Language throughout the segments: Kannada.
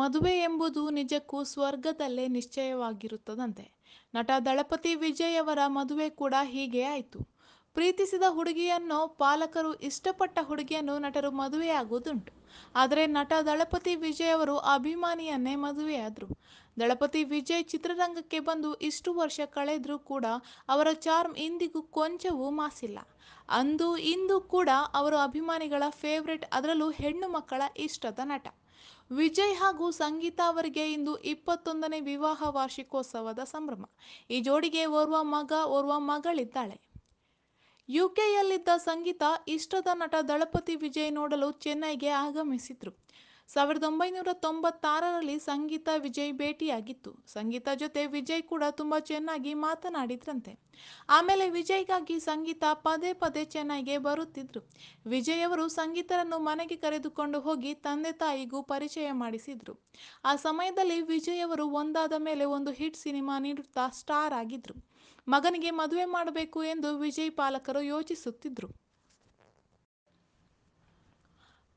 ಮದುವೆ ಎಂಬುದು ನಿಜಕ್ಕೂ ಸ್ವರ್ಗದಲ್ಲೇ ನಿಶ್ಚಯವಾಗಿರುತ್ತದಂತೆ ನಟ ದಳಪತಿ ವಿಜಯ್ ಅವರ ಮದುವೆ ಕೂಡ ಹೀಗೆ ಆಯಿತು ಪ್ರೀತಿಸಿದ ಹುಡುಗಿಯನ್ನು ಪಾಲಕರು ಇಷ್ಟಪಟ್ಟ ಹುಡುಗಿಯನ್ನು ನಟರು ಮದುವೆಯಾಗುವುದುಂಟು ಆದರೆ ನಟ ದಳಪತಿ ವಿಜಯ್ ಅವರು ಅಭಿಮಾನಿಯನ್ನೇ ಮದುವೆಯಾದರು ದಳಪತಿ ವಿಜಯ್ ಚಿತ್ರರಂಗಕ್ಕೆ ಬಂದು ಇಷ್ಟು ವರ್ಷ ಕಳೆದರೂ ಕೂಡ ಅವರ ಚಾರ್ಮ್ ಇಂದಿಗೂ ಕೊಂಚವೂ ಮಾಸಿಲ್ಲ ಅಂದು ಇಂದು ಕೂಡ ಅವರು ಅಭಿಮಾನಿಗಳ ಫೇವ್ರೆಟ್ ಅದರಲ್ಲೂ ಹೆಣ್ಣು ಮಕ್ಕಳ ಇಷ್ಟದ ನಟ ವಿಜಯ್ ಹಾಗೂ ಸಂಗೀತಾ ಅವರಿಗೆ ಇಂದು ಇಪ್ಪತ್ತೊಂದನೇ ವಿವಾಹ ವಾರ್ಷಿಕೋತ್ಸವದ ಸಂಭ್ರಮ ಈ ಜೋಡಿಗೆ ಓರ್ವ ಮಗ ಓರ್ವ ಮಗಳಿದ್ದಾಳೆ ಯುಕೆಯಲ್ಲಿದ್ದ ಸಂಗೀತ ಇಷ್ಟದ ನಟ ದಳಪತಿ ವಿಜಯ್ ನೋಡಲು ಚೆನ್ನೈಗೆ ಆಗಮಿಸಿದ್ರು ಸಾವಿರದ ಒಂಬೈನೂರ ತೊಂಬತ್ತಾರರಲ್ಲಿ ಸಂಗೀತ ವಿಜಯ್ ಭೇಟಿಯಾಗಿತ್ತು ಸಂಗೀತ ಜೊತೆ ವಿಜಯ್ ಕೂಡ ತುಂಬ ಚೆನ್ನಾಗಿ ಮಾತನಾಡಿದ್ರಂತೆ ಆಮೇಲೆ ವಿಜಯ್ಗಾಗಿ ಸಂಗೀತ ಪದೇ ಪದೇ ಚೆನ್ನೈಗೆ ಬರುತ್ತಿದ್ರು ವಿಜಯ್ ಅವರು ಸಂಗೀತರನ್ನು ಮನೆಗೆ ಕರೆದುಕೊಂಡು ಹೋಗಿ ತಂದೆ ತಾಯಿಗೂ ಪರಿಚಯ ಮಾಡಿಸಿದ್ರು ಆ ಸಮಯದಲ್ಲಿ ವಿಜಯ್ ಅವರು ಒಂದಾದ ಮೇಲೆ ಒಂದು ಹಿಟ್ ಸಿನಿಮಾ ನೀಡುತ್ತಾ ಸ್ಟಾರ್ ಆಗಿದ್ರು ಮಗನಿಗೆ ಮದುವೆ ಮಾಡಬೇಕು ಎಂದು ವಿಜಯ್ ಪಾಲಕರು ಯೋಚಿಸುತ್ತಿದ್ರು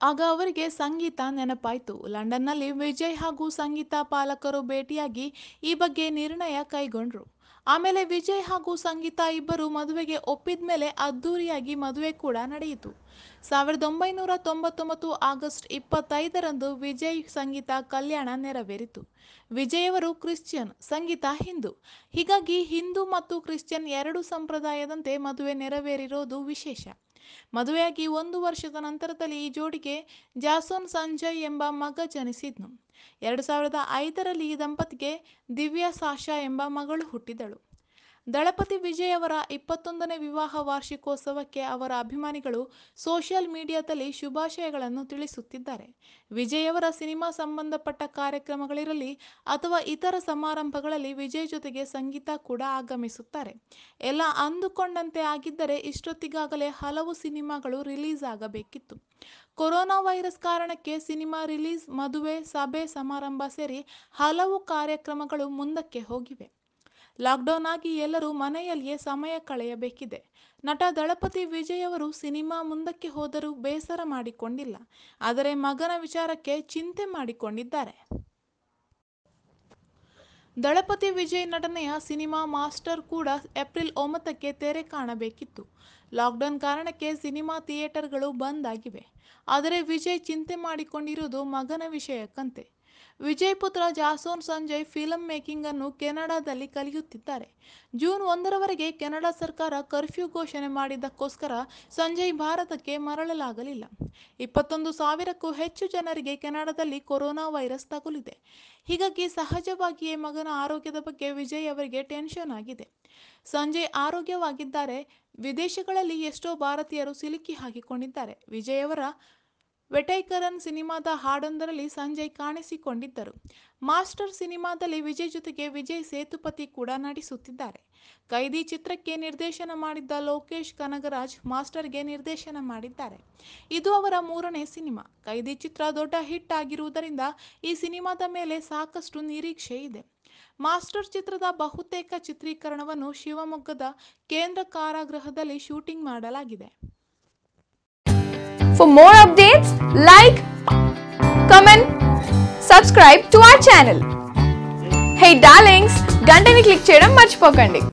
ಆಗ ಅವರಿಗೆ ಸಂಗೀತ ನೆನಪಾಯಿತು ಲಂಡನ್ನಲ್ಲಿ ವಿಜಯ್ ಹಾಗೂ ಸಂಗೀತ ಪಾಲಕರು ಭೇಟಿಯಾಗಿ ಈ ಬಗ್ಗೆ ನಿರ್ಣಯ ಕೈಗೊಂಡರು ಆಮೇಲೆ ವಿಜಯ್ ಹಾಗೂ ಸಂಗೀತ ಇಬ್ಬರು ಮದುವೆಗೆ ಒಪ್ಪಿದ ಮೇಲೆ ಅದ್ದೂರಿಯಾಗಿ ಮದುವೆ ಕೂಡ ನಡೆಯಿತು ಸಾವಿರದ ಒಂಬೈನೂರ ತೊಂಬತ್ತೊಂಬತ್ತು ಆಗಸ್ಟ್ ಇಪ್ಪತ್ತೈದರಂದು ವಿಜಯ್ ಸಂಗೀತ ಕಲ್ಯಾಣ ನೆರವೇರಿತು ವಿಜಯವರು ಕ್ರಿಶ್ಚಿಯನ್ ಸಂಗೀತ ಹಿಂದೂ ಹೀಗಾಗಿ ಹಿಂದೂ ಮತ್ತು ಕ್ರಿಶ್ಚಿಯನ್ ಎರಡು ಸಂಪ್ರದಾಯದಂತೆ ಮದುವೆ ನೆರವೇರಿರೋದು ವಿಶೇಷ ಮದುವೆಯಾಗಿ ಒಂದು ವರ್ಷದ ನಂತರದಲ್ಲಿ ಈ ಜೋಡಿಗೆ ಜಾಸೋನ್ ಸಂಜಯ್ ಎಂಬ ಮಗ ಜನಿಸಿದ್ನು ಎರಡು ಸಾವಿರದ ಐದರಲ್ಲಿ ಈ ದಂಪತಿಗೆ ದಿವ್ಯಾ ಸಾಶಾ ಎಂಬ ಮಗಳು ಹುಟ್ಟಿದಳು ದಳಪತಿ ವಿಜಯ್ ಅವರ ಇಪ್ಪತ್ತೊಂದನೇ ವಿವಾಹ ವಾರ್ಷಿಕೋತ್ಸವಕ್ಕೆ ಅವರ ಅಭಿಮಾನಿಗಳು ಸೋಷಿಯಲ್ ಮೀಡಿಯಾದಲ್ಲಿ ಶುಭಾಶಯಗಳನ್ನು ತಿಳಿಸುತ್ತಿದ್ದಾರೆ ವಿಜಯ್ ಅವರ ಸಿನಿಮಾ ಸಂಬಂಧಪಟ್ಟ ಕಾರ್ಯಕ್ರಮಗಳಿರಲಿ ಅಥವಾ ಇತರ ಸಮಾರಂಭಗಳಲ್ಲಿ ವಿಜಯ್ ಜೊತೆಗೆ ಸಂಗೀತ ಕೂಡ ಆಗಮಿಸುತ್ತಾರೆ ಎಲ್ಲ ಅಂದುಕೊಂಡಂತೆ ಆಗಿದ್ದರೆ ಇಷ್ಟೊತ್ತಿಗಾಗಲೇ ಹಲವು ಸಿನಿಮಾಗಳು ರಿಲೀಸ್ ಆಗಬೇಕಿತ್ತು ಕೊರೋನಾ ವೈರಸ್ ಕಾರಣಕ್ಕೆ ಸಿನಿಮಾ ರಿಲೀಸ್ ಮದುವೆ ಸಭೆ ಸಮಾರಂಭ ಸೇರಿ ಹಲವು ಕಾರ್ಯಕ್ರಮಗಳು ಮುಂದಕ್ಕೆ ಹೋಗಿವೆ ಲಾಕ್ಡೌನ್ ಆಗಿ ಎಲ್ಲರೂ ಮನೆಯಲ್ಲಿಯೇ ಸಮಯ ಕಳೆಯಬೇಕಿದೆ ನಟ ದಳಪತಿ ವಿಜಯ್ ಅವರು ಸಿನಿಮಾ ಮುಂದಕ್ಕೆ ಹೋದರೂ ಬೇಸರ ಮಾಡಿಕೊಂಡಿಲ್ಲ ಆದರೆ ಮಗನ ವಿಚಾರಕ್ಕೆ ಚಿಂತೆ ಮಾಡಿಕೊಂಡಿದ್ದಾರೆ ದಳಪತಿ ವಿಜಯ್ ನಟನೆಯ ಸಿನಿಮಾ ಮಾಸ್ಟರ್ ಕೂಡ ಏಪ್ರಿಲ್ ಒಂಬತ್ತಕ್ಕೆ ತೆರೆ ಕಾಣಬೇಕಿತ್ತು ಲಾಕ್ಡೌನ್ ಕಾರಣಕ್ಕೆ ಸಿನಿಮಾ ಥಿಯೇಟರ್ಗಳು ಬಂದ್ ಆಗಿವೆ ಆದರೆ ವಿಜಯ್ ಚಿಂತೆ ಮಾಡಿಕೊಂಡಿರುವುದು ಮಗನ ವಿಷಯಕ್ಕಂತೆ ವಿಜಯ್ ಪುತ್ರ ಜಾಸೋನ್ ಸಂಜಯ್ ಫಿಲಂ ಮೇಕಿಂಗ್ ಅನ್ನು ಕೆನಡಾದಲ್ಲಿ ಕಲಿಯುತ್ತಿದ್ದಾರೆ. ಜೂನ್ ಒಂದರವರೆಗೆ ಕೆನಡಾ ಸರ್ಕಾರ ಕರ್ಫ್ಯೂ ಘೋಷಣೆ ಮಾಡಿದ್ದಕ್ಕೋಸ್ಕರ ಸಂಜಯ್ ಭಾರತಕ್ಕೆ ಮರಳಲಾಗಲಿಲ್ಲ. ಇಪ್ಪತ್ತೊಂದು ಸಾವಿರಕ್ಕೂ ಹೆಚ್ಚು ಜನರಿಗೆ ಕೆನಡಾದಲ್ಲಿ ಕೊರೋನಾ ವೈರಸ್ ತಗುಲಿದೆ. ಹೀಗಾಗಿ ಸಹಜವಾಗಿಯೇ ಮಗನ ಆರೋಗ್ಯದ ಬಗ್ಗೆ ವಿಜಯ್ ಅವರಿಗೆ ಟೆನ್ಷನ್ ಆಗಿದೆ. ಸಂಜಯ್ ಆರೋಗ್ಯವಾಗಿದ್ದಾರೆ. ವಿದೇಶಗಳಲ್ಲಿ ಎಷ್ಟೋ ಭಾರತೀಯರು ಸಿಲುಕಿ ಹಾಕಿಕೊಂಡಿದ್ದಾರೆ. ವಿಜಯ್ ಅವರ ವೆಟೈಕರನ್ ಸಿನಿಮಾದ ಹಾಡೊಂದರಲ್ಲಿ ಸಂಜಯ್ ಕಾಣಿಸಿಕೊಂಡಿದ್ದರು. ಮಾಸ್ಟರ್ ಸಿನಿಮಾದಲ್ಲಿ ವಿಜಯ್ ಜೊತೆಗೆ ವಿಜಯ್ ಸೇತುಪತಿ ಕೂಡ ನಟಿಸುತ್ತಿದ್ದಾರೆ. "ಕೈದಿ' ಚಿತ್ರಕ್ಕೆ ನಿರ್ದೇಶನ ಮಾಡಿದ್ದ ಲೋಕೇಶ್ ಕನಗರಾಜ್ ಮಾಸ್ಟರ್ಗೆ ನಿರ್ದೇಶನ ಮಾಡಿದ್ದಾರೆ. ಇದು ಅವರ ಮೂರನೇ ಸಿನಿಮಾ. "ಕೈದಿ' ಚಿತ್ರ ದೊಡ್ಡ ಹಿಟ್ ಆಗಿರುವುದರಿಂದ ಈ ಸಿನಿಮಾದ ಮೇಲೆ ಸಾಕಷ್ಟು ನಿರೀಕ್ಷೆ ಇದೆ. ಮಾಸ್ಟರ್ ಚಿತ್ರದ ಬಹುತೇಕ ಚಿತ್ರೀಕರಣವನ್ನು ಶಿವಮೊಗ್ಗದ ಕೇಂದ್ರ ಕಾರಾಗೃಹದಲ್ಲಿ ಶೂಟಿಂಗ್ ಮಾಡಲಾಗಿದೆ. For more updates, like, comment, subscribe to our channel. Hey darlings, గంటని క్లిక్ చేయడం మర్చిపోకండి